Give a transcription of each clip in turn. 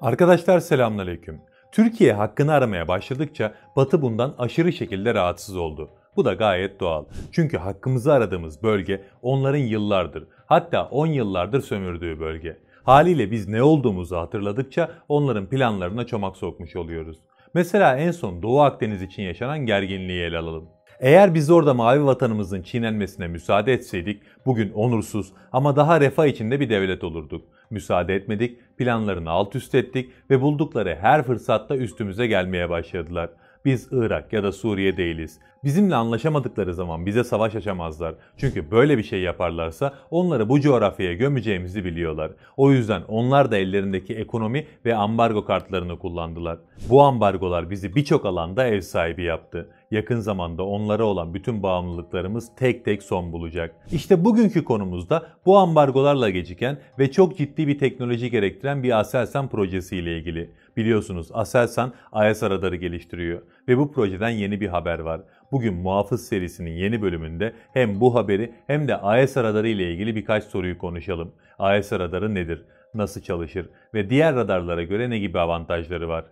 Arkadaşlar selamünaleyküm. Türkiye hakkını aramaya başladıkça Batı bundan aşırı şekilde rahatsız oldu. Bu da gayet doğal. Çünkü hakkımızı aradığımız bölge onların yıllardır, hatta 10 yıllardır sömürdüğü bölge. Haliyle biz ne olduğumuzu hatırladıkça onların planlarına çomak sokmuş oluyoruz. Mesela en son Doğu Akdeniz için yaşanan gerginliği ele alalım. Eğer biz orada mavi vatanımızın çiğnenmesine müsaade etseydik bugün onursuz ama daha refah içinde bir devlet olurduk. Müsaade etmedik, planlarını alt üst ettik ve buldukları her fırsatta üstümüze gelmeye başladılar. Biz Irak ya da Suriye değiliz. Bizimle anlaşamadıkları zaman bize savaş açamazlar. Çünkü böyle bir şey yaparlarsa onları bu coğrafyaya gömeceğimizi biliyorlar. O yüzden onlar da ellerindeki ekonomi ve ambargo kartlarını kullandılar. Bu ambargolar bizi birçok alanda ev sahibi yaptı. Yakın zamanda onlara olan bütün bağımlılıklarımız tek tek son bulacak. İşte bugünkü konumuzda bu ambargolarla geciken ve çok ciddi bir teknoloji gerektiren bir Aselsan projesi ile ilgili. Biliyorsunuz Aselsan AES radarı geliştiriyor ve bu projeden yeni bir haber var bugün Muhafız serisinin yeni bölümünde hem bu haberi hem de AES radarı ile ilgili birkaç soruyu konuşalım. AES radarı nedir? Nasıl çalışır? Ve diğer radarlara göre ne gibi avantajları var?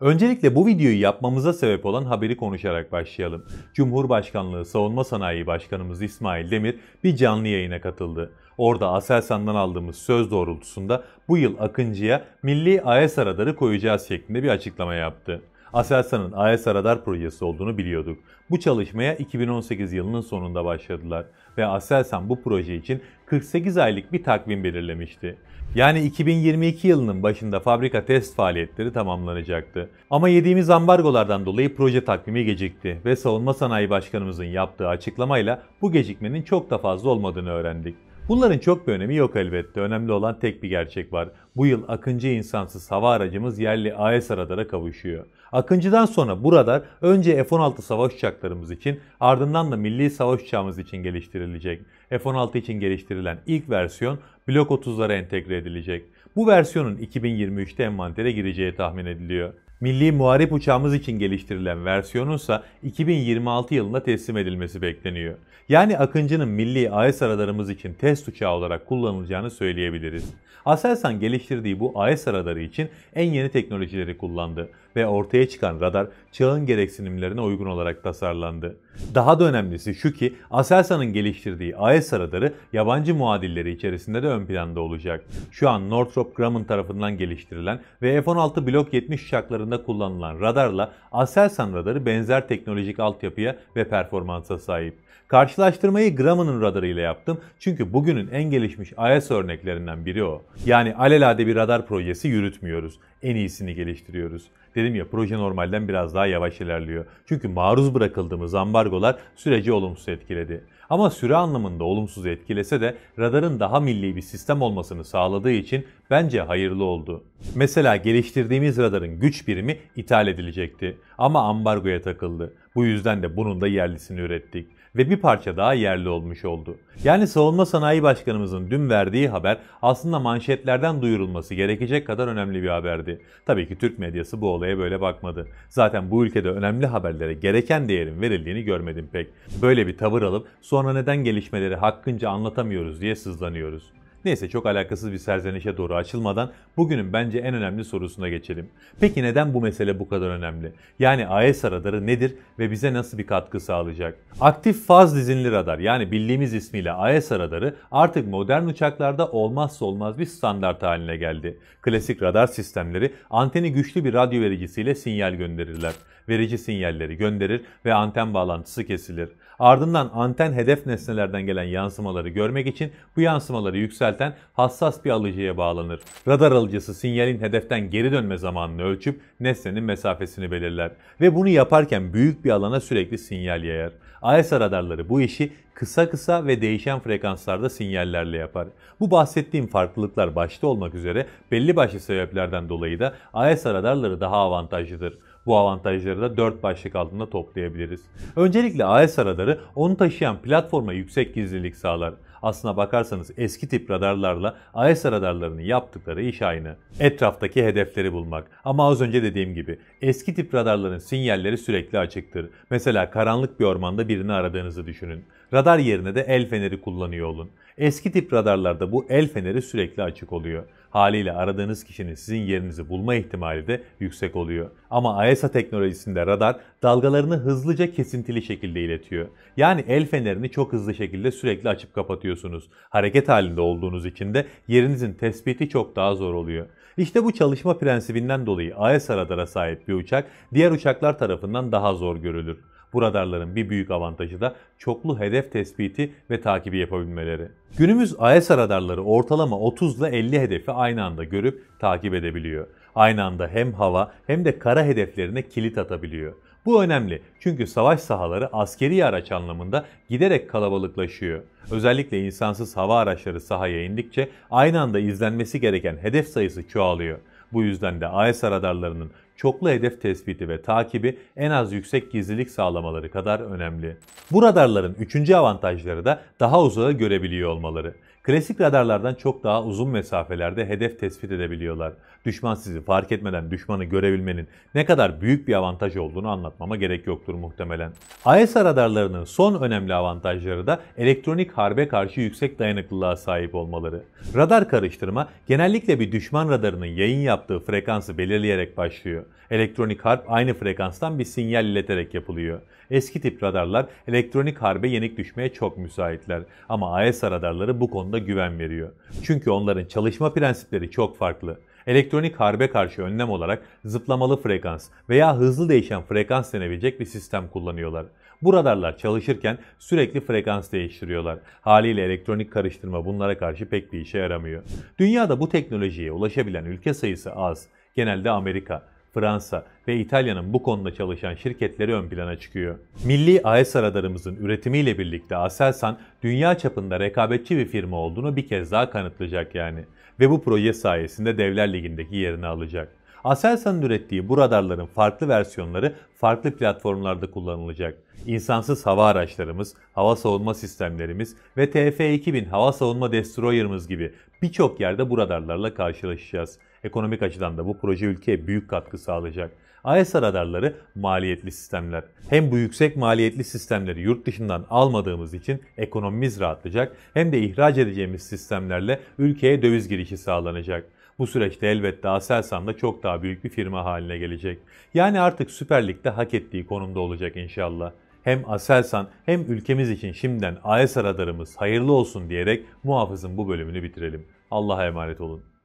Öncelikle bu videoyu yapmamıza sebep olan haberi konuşarak başlayalım. Cumhurbaşkanlığı Savunma Sanayi Başkanımız İsmail Demir bir canlı yayına katıldı. Orada Aselsan'dan aldığımız söz doğrultusunda bu yıl Akıncı'ya milli AES radarı koyacağız şeklinde bir açıklama yaptı. Aselsan'ın AESA e radar projesi olduğunu biliyorduk. Bu çalışmaya 2018 yılının sonunda başladılar ve Aselsan bu proje için 48 aylık bir takvim belirlemişti. Yani 2022 yılının başında fabrika test faaliyetleri tamamlanacaktı. Ama yediğimiz ambargolardan dolayı proje takvimi gecikti ve Savunma Sanayi Başkanımızın yaptığı açıklamayla bu gecikmenin çok da fazla olmadığını öğrendik. Bunların çok bir önemi yok elbette. Önemli olan tek bir gerçek var. Bu yıl Akıncı insansız hava aracımız yerli AES radara kavuşuyor. Akıncı'dan sonra bu radar önce F-16 savaş uçaklarımız için ardından da milli savaş uçağımız için geliştirilecek. F-16 için geliştirilen ilk versiyon Blok 30'lara entegre edilecek. Bu versiyonun 2023'te envantere gireceği tahmin ediliyor. Milli muharip uçağımız için geliştirilen ise 2026 yılında teslim edilmesi bekleniyor. Yani Akıncı'nın milli AES radarımız için test uçağı olarak kullanılacağını söyleyebiliriz. Aselsan geliştirdiği bu AES radarı için en yeni teknolojileri kullandı ve ortaya çıkan radar çağın gereksinimlerine uygun olarak tasarlandı. Daha da önemlisi şu ki Aselsan'ın geliştirdiği AES radarı yabancı muadilleri içerisinde de ön planda olacak. Şu an Northrop Grumman tarafından geliştirilen ve F-16 Block 70 uçaklarında kullanılan radarla Aselsan radarı benzer teknolojik altyapıya ve performansa sahip. Karşılaştırmayı Grumman'ın radarıyla yaptım çünkü bugünün en gelişmiş AES örneklerinden biri o. Yani alelade bir radar projesi yürütmüyoruz. En iyisini geliştiriyoruz. Dedim ya proje normalden biraz daha yavaş ilerliyor. Çünkü maruz bırakıldığımız ambargolar süreci olumsuz etkiledi. Ama süre anlamında olumsuz etkilese de radarın daha milli bir sistem olmasını sağladığı için bence hayırlı oldu. Mesela geliştirdiğimiz radarın güç birimi ithal edilecekti ama ambargoya takıldı. Bu yüzden de bunun da yerlisini ürettik ve bir parça daha yerli olmuş oldu. Yani Savunma Sanayi Başkanımızın dün verdiği haber aslında manşetlerden duyurulması gerekecek kadar önemli bir haberdi. Tabii ki Türk medyası bu olaya böyle bakmadı. Zaten bu ülkede önemli haberlere gereken değerin verildiğini görmedim pek. Böyle bir tavır alıp sonra neden gelişmeleri hakkınca anlatamıyoruz diye sızlanıyoruz. Neyse çok alakasız bir serzenişe doğru açılmadan bugünün bence en önemli sorusuna geçelim. Peki neden bu mesele bu kadar önemli? Yani AES radarı nedir ve bize nasıl bir katkı sağlayacak? Aktif faz dizinli radar yani bildiğimiz ismiyle AES radarı artık modern uçaklarda olmazsa olmaz bir standart haline geldi. Klasik radar sistemleri anteni güçlü bir radyo vericisiyle sinyal gönderirler verici sinyalleri gönderir ve anten bağlantısı kesilir. Ardından anten hedef nesnelerden gelen yansımaları görmek için bu yansımaları yükselten hassas bir alıcıya bağlanır. Radar alıcısı sinyalin hedeften geri dönme zamanını ölçüp nesnenin mesafesini belirler ve bunu yaparken büyük bir alana sürekli sinyal yayar. AESA radarları bu işi kısa kısa ve değişen frekanslarda sinyallerle yapar. Bu bahsettiğim farklılıklar başta olmak üzere belli başlı sebeplerden dolayı da AESA radarları daha avantajlıdır. Bu avantajları da 4 başlık altında toplayabiliriz. Öncelikle AES radarı onu taşıyan platforma yüksek gizlilik sağlar. Aslına bakarsanız eski tip radarlarla AES radarlarının yaptıkları iş aynı. Etraftaki hedefleri bulmak. Ama az önce dediğim gibi eski tip radarların sinyalleri sürekli açıktır. Mesela karanlık bir ormanda birini aradığınızı düşünün. Radar yerine de el feneri kullanıyor olun. Eski tip radarlarda bu el feneri sürekli açık oluyor. Haliyle aradığınız kişinin sizin yerinizi bulma ihtimali de yüksek oluyor. Ama AESA e teknolojisinde radar dalgalarını hızlıca kesintili şekilde iletiyor. Yani el fenerini çok hızlı şekilde sürekli açıp kapatıyorsunuz. Hareket halinde olduğunuz için de yerinizin tespiti çok daha zor oluyor. İşte bu çalışma prensibinden dolayı AESA e radara sahip bir uçak diğer uçaklar tarafından daha zor görülür. Bu radarların bir büyük avantajı da çoklu hedef tespiti ve takibi yapabilmeleri. Günümüz AES radarları ortalama 30 ile 50 hedefi aynı anda görüp takip edebiliyor. Aynı anda hem hava hem de kara hedeflerine kilit atabiliyor. Bu önemli çünkü savaş sahaları askeri araç anlamında giderek kalabalıklaşıyor. Özellikle insansız hava araçları sahaya indikçe aynı anda izlenmesi gereken hedef sayısı çoğalıyor. Bu yüzden de AES radarlarının çoklu hedef tespiti ve takibi en az yüksek gizlilik sağlamaları kadar önemli. Bu radarların üçüncü avantajları da daha uzağa görebiliyor olmaları. Klasik radarlardan çok daha uzun mesafelerde hedef tespit edebiliyorlar. Düşman sizi fark etmeden düşmanı görebilmenin ne kadar büyük bir avantaj olduğunu anlatmama gerek yoktur muhtemelen. AESA radarlarının son önemli avantajları da elektronik harbe karşı yüksek dayanıklılığa sahip olmaları. Radar karıştırma genellikle bir düşman radarının yayın yaptığı frekansı belirleyerek başlıyor. Elektronik harp aynı frekanstan bir sinyal ileterek yapılıyor. Eski tip radarlar elektronik harbe yenik düşmeye çok müsaitler ama AES radarları bu konuda güven veriyor. Çünkü onların çalışma prensipleri çok farklı elektronik harbe karşı önlem olarak zıplamalı frekans veya hızlı değişen frekans denebilecek bir sistem kullanıyorlar. Bu radarlar çalışırken sürekli frekans değiştiriyorlar. Haliyle elektronik karıştırma bunlara karşı pek bir işe yaramıyor. Dünyada bu teknolojiye ulaşabilen ülke sayısı az. Genelde Amerika, Fransa ve İtalya'nın bu konuda çalışan şirketleri ön plana çıkıyor. Milli AES radarımızın üretimiyle birlikte Aselsan dünya çapında rekabetçi bir firma olduğunu bir kez daha kanıtlayacak yani. Ve bu proje sayesinde Devler Ligi'ndeki yerini alacak. Aselsan'ın ürettiği bu radarların farklı versiyonları farklı platformlarda kullanılacak. İnsansız hava araçlarımız, hava savunma sistemlerimiz ve TF-2000 hava savunma destroyer'ımız gibi birçok yerde bu radarlarla karşılaşacağız. Ekonomik açıdan da bu proje ülkeye büyük katkı sağlayacak. AESA e radarları maliyetli sistemler. Hem bu yüksek maliyetli sistemleri yurt dışından almadığımız için ekonomimiz rahatlayacak hem de ihraç edeceğimiz sistemlerle ülkeye döviz girişi sağlanacak. Bu süreçte elbette Aselsan da çok daha büyük bir firma haline gelecek. Yani artık Süper Lig'de hak ettiği konumda olacak inşallah hem Aselsan hem ülkemiz için şimdiden AES radarımız hayırlı olsun diyerek muhafızın bu bölümünü bitirelim. Allah'a emanet olun.